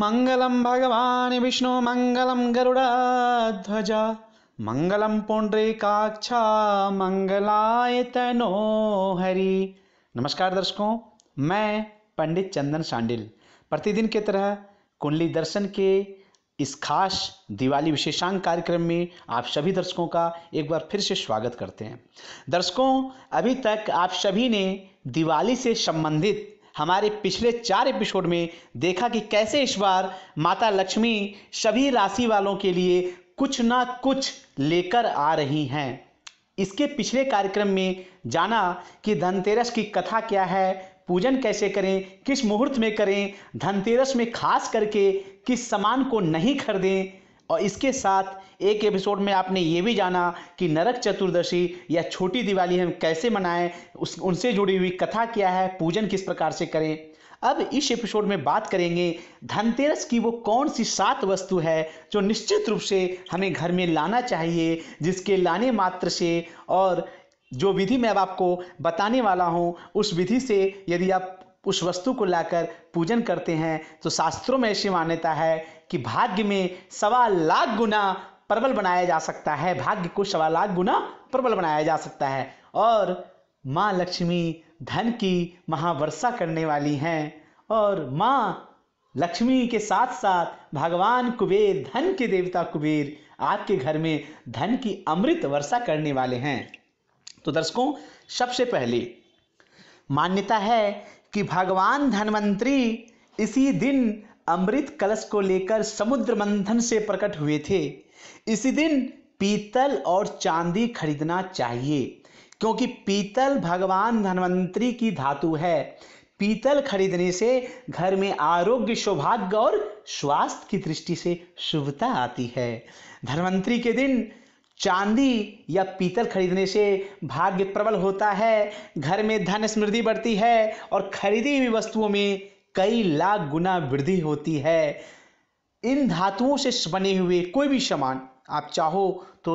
மங்களம் भगवान விஷ்ணு மங்களம் கருடாத்வஜா மங்களம் போன்றே காक्षा मंगलाय तनो हरि नमस्कार दर्शकों मैं पंडित चंदन शांडिल प्रतिदिन की तरह कुंडली दर्शन के इस खास दिवाली विशेषांक कार्यक्रम में आप सभी दर्शकों का एक बार फिर से स्वागत करते हैं दर्शकों अभी तक आप सभी ने दिवाली से संबंधित हमारे पिछले चार एपिसोड में देखा कि कैसे इस बार माता लक्ष्मी सभी राशि वालों के लिए कुछ ना कुछ लेकर आ रही हैं इसके पिछले कार्यक्रम में जाना कि धनतेरस की कथा क्या है पूजन कैसे करें किस मुहूर्त में करें धनतेरस में खास करके किस सामान को नहीं खरीदें और इसके साथ एक एपिसोड में आपने ये भी जाना कि नरक चतुर्दशी या छोटी दिवाली हम कैसे मनाएं उस उनसे जुड़ी हुई कथा क्या है पूजन किस प्रकार से करें अब इस एपिसोड में बात करेंगे धनतेरस की वो कौन सी सात वस्तु है जो निश्चित रूप से हमें घर में लाना चाहिए जिसके लाने मात्र से और जो विधि मैं अब आपको बताने वाला हूँ उस विधि से यदि आप उस वस्तु को लाकर पूजन करते हैं तो शास्त्रों में ऐसी मान्यता है कि भाग्य में सवा लाख गुना प्रबल बनाया जा सकता है भाग्य को सवा लाख गुना प्रबल बनाया जा सकता है और माँ लक्ष्मी धन की महावर्षा करने वाली हैं और माँ लक्ष्मी के साथ साथ भगवान कुबेर धन के देवता कुबेर आपके घर में धन की अमृत वर्षा करने वाले हैं तो दर्शकों सबसे पहले मान्यता है कि भगवान धनवंतरी इसी दिन अमृत कलश को लेकर समुद्र मंथन से प्रकट हुए थे इसी दिन पीतल और चांदी खरीदना चाहिए क्योंकि पीतल भगवान धनवंतरी की धातु है पीतल खरीदने से घर में आरोग्य सौभाग्य और स्वास्थ्य की दृष्टि से शुभता आती है धनवंतरी के दिन चांदी या पीतल खरीदने से भाग्य प्रबल होता है घर में धन समृद्धि बढ़ती है और खरीदी हुई वस्तुओं में कई लाख गुना वृद्धि होती है इन धातुओं से बने हुए कोई भी सामान आप चाहो तो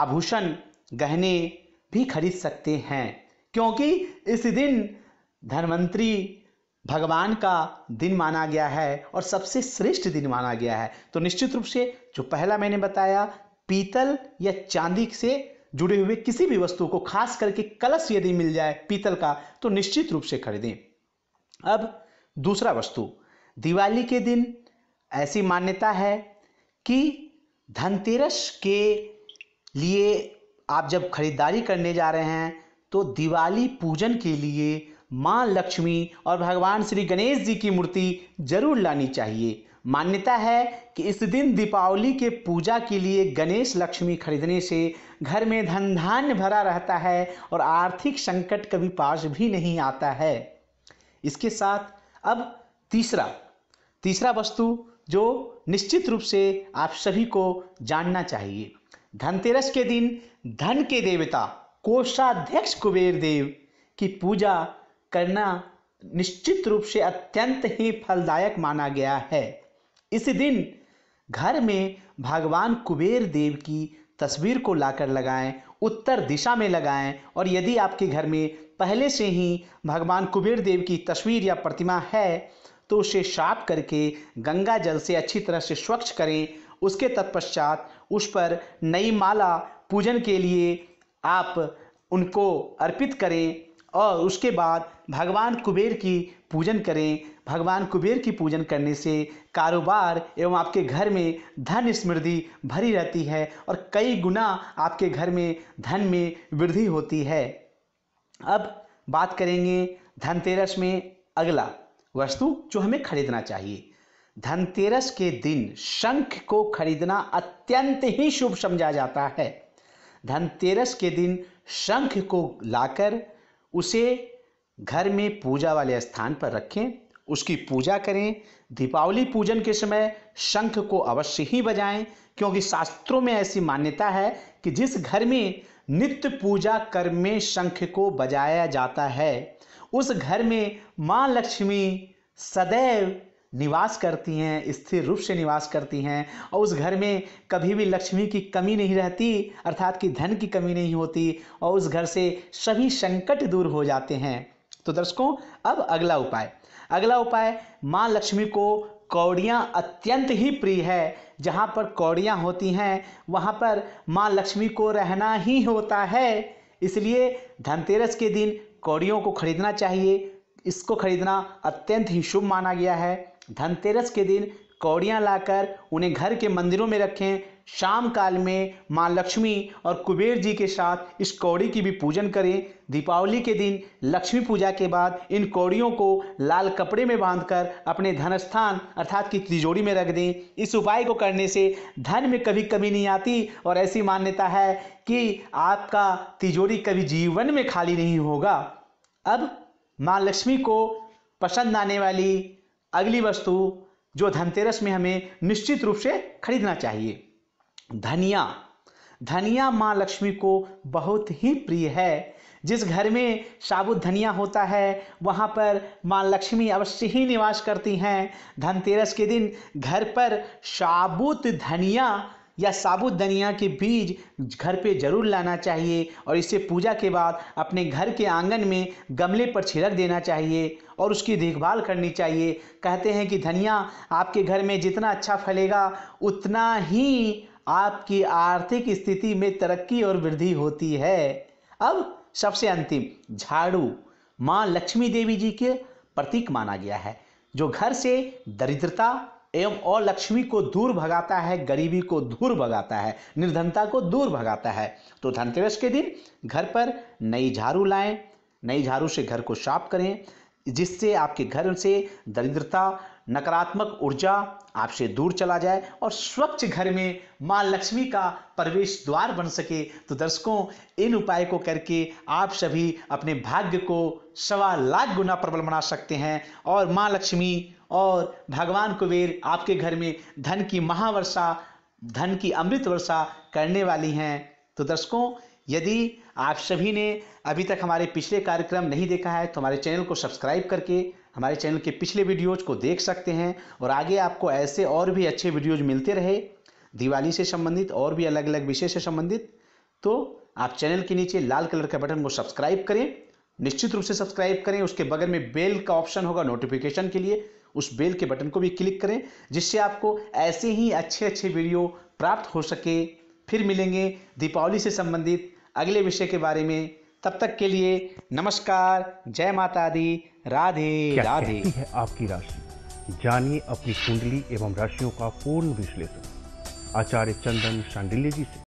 आभूषण गहने भी खरीद सकते हैं क्योंकि इस दिन धनवंतरी भगवान का दिन माना गया है और सबसे श्रेष्ठ दिन माना गया है तो निश्चित रूप से जो पहला मैंने बताया पीतल या चांदी से जुड़े हुए किसी भी वस्तु को खास करके कलश यदि मिल जाए पीतल का तो निश्चित रूप से खरीदें अब दूसरा वस्तु दिवाली के दिन ऐसी मान्यता है कि धनतेरस के लिए आप जब खरीदारी करने जा रहे हैं तो दिवाली पूजन के लिए माँ लक्ष्मी और भगवान श्री गणेश जी की मूर्ति जरूर लानी चाहिए मान्यता है कि इस दिन दीपावली के पूजा के लिए गणेश लक्ष्मी खरीदने से घर में धन धान्य भरा रहता है और आर्थिक संकट कभी पास भी नहीं आता है इसके साथ अब तीसरा तीसरा वस्तु जो निश्चित रूप से आप सभी को जानना चाहिए धनतेरस के दिन धन के देवता कोषाध्यक्ष कुबेर देव की पूजा करना निश्चित रूप से अत्यंत ही फलदायक माना गया है इसी दिन घर में भगवान कुबेर देव की तस्वीर को लाकर लगाएं उत्तर दिशा में लगाएं और यदि आपके घर में पहले से ही भगवान कुबेर देव की तस्वीर या प्रतिमा है तो उसे साफ करके गंगा जल से अच्छी तरह से स्वच्छ करें उसके तत्पश्चात उस पर नई माला पूजन के लिए आप उनको अर्पित करें और उसके बाद भगवान कुबेर की पूजन करें भगवान कुबेर की पूजन करने से कारोबार एवं आपके घर में धन समृद्धि भरी रहती है और कई गुना आपके घर में धन में वृद्धि होती है अब बात करेंगे धनतेरस में अगला वस्तु जो हमें खरीदना चाहिए धनतेरस के दिन शंख को खरीदना अत्यंत ही शुभ समझा जाता है धनतेरस के दिन शंख को लाकर उसे घर में पूजा वाले स्थान पर रखें उसकी पूजा करें दीपावली पूजन के समय शंख को अवश्य ही बजाएं क्योंकि शास्त्रों में ऐसी मान्यता है कि जिस घर में नित्य पूजा कर्म में शंख को बजाया जाता है उस घर में माँ लक्ष्मी सदैव निवास करती हैं स्थिर रूप से निवास करती हैं और उस घर में कभी भी लक्ष्मी की कमी नहीं रहती अर्थात कि धन की कमी नहीं होती और उस घर से सभी संकट दूर हो जाते हैं तो दर्शकों अब अगला उपाय अगला उपाय माँ लक्ष्मी को कौड़ियाँ अत्यंत ही प्रिय है जहाँ पर कौड़ियाँ होती हैं वहाँ पर माँ लक्ष्मी को रहना ही होता है इसलिए धनतेरस के दिन कौड़ियों को खरीदना चाहिए इसको खरीदना अत्यंत ही शुभ माना गया है धनतेरस के दिन कौड़ियाँ लाकर उन्हें घर के मंदिरों में रखें शाम काल में माँ लक्ष्मी और कुबेर जी के साथ इस कौड़ी की भी पूजन करें दीपावली के दिन लक्ष्मी पूजा के बाद इन कौड़ियों को लाल कपड़े में बांधकर अपने धनस्थान अर्थात की तिजोरी में रख दें इस उपाय को करने से धन में कभी कमी नहीं आती और ऐसी मान्यता है कि आपका तिजोरी कभी जीवन में खाली नहीं होगा अब माँ लक्ष्मी को पसंद आने वाली अगली वस्तु जो धनतेरस में हमें निश्चित रूप से खरीदना चाहिए धनिया धनिया माँ लक्ष्मी को बहुत ही प्रिय है जिस घर में साबुत धनिया होता है वहाँ पर माँ लक्ष्मी अवश्य ही निवास करती हैं धनतेरस के दिन घर पर साबुत धनिया या साबुत धनिया के बीज घर पे ज़रूर लाना चाहिए और इसे पूजा के बाद अपने घर के आंगन में गमले पर छिड़क देना चाहिए और उसकी देखभाल करनी चाहिए कहते हैं कि धनिया आपके घर में जितना अच्छा फलेगा उतना ही आपकी आर्थिक स्थिति में तरक्की और वृद्धि होती है अब सबसे अंतिम झाड़ू माँ लक्ष्मी देवी जी के प्रतीक माना गया है जो घर से दरिद्रता एवं अलक्ष्मी को दूर भगाता है गरीबी को दूर भगाता है निर्धनता को दूर भगाता है तो धनतेरस के दिन घर पर नई झाड़ू लाएं नई झाड़ू से घर को साफ करें जिससे आपके घर से दरिद्रता नकारात्मक ऊर्जा आपसे दूर चला जाए और स्वच्छ घर में माँ लक्ष्मी का प्रवेश द्वार बन सके तो दर्शकों इन उपाय को करके आप सभी अपने भाग्य को सवा लाख गुना प्रबल बना सकते हैं और माँ लक्ष्मी और भगवान कुबेर आपके घर में धन की महावर्षा धन की अमृत वर्षा करने वाली हैं तो दर्शकों यदि आप सभी ने अभी तक हमारे पिछले कार्यक्रम नहीं देखा है तो हमारे चैनल को सब्सक्राइब करके हमारे चैनल के पिछले वीडियोज को देख सकते हैं और आगे आपको ऐसे और भी अच्छे वीडियोज मिलते रहे दिवाली से संबंधित और भी अलग अलग विषय से संबंधित तो आप चैनल के नीचे लाल कलर का बटन को सब्सक्राइब करें निश्चित रूप से सब्सक्राइब करें उसके बगल में बेल का ऑप्शन होगा नोटिफिकेशन के लिए उस बेल के बटन को भी क्लिक करें जिससे आपको ऐसे ही अच्छे अच्छे वीडियो प्राप्त हो सके फिर मिलेंगे दीपावली से संबंधित अगले विषय के बारे में तब तक के लिए नमस्कार जय माता दी राधे राधे है आपकी राशि जानिए अपनी कुंडली एवं राशियों का पूर्ण विश्लेषण आचार्य चंदन शांडिल्य जी से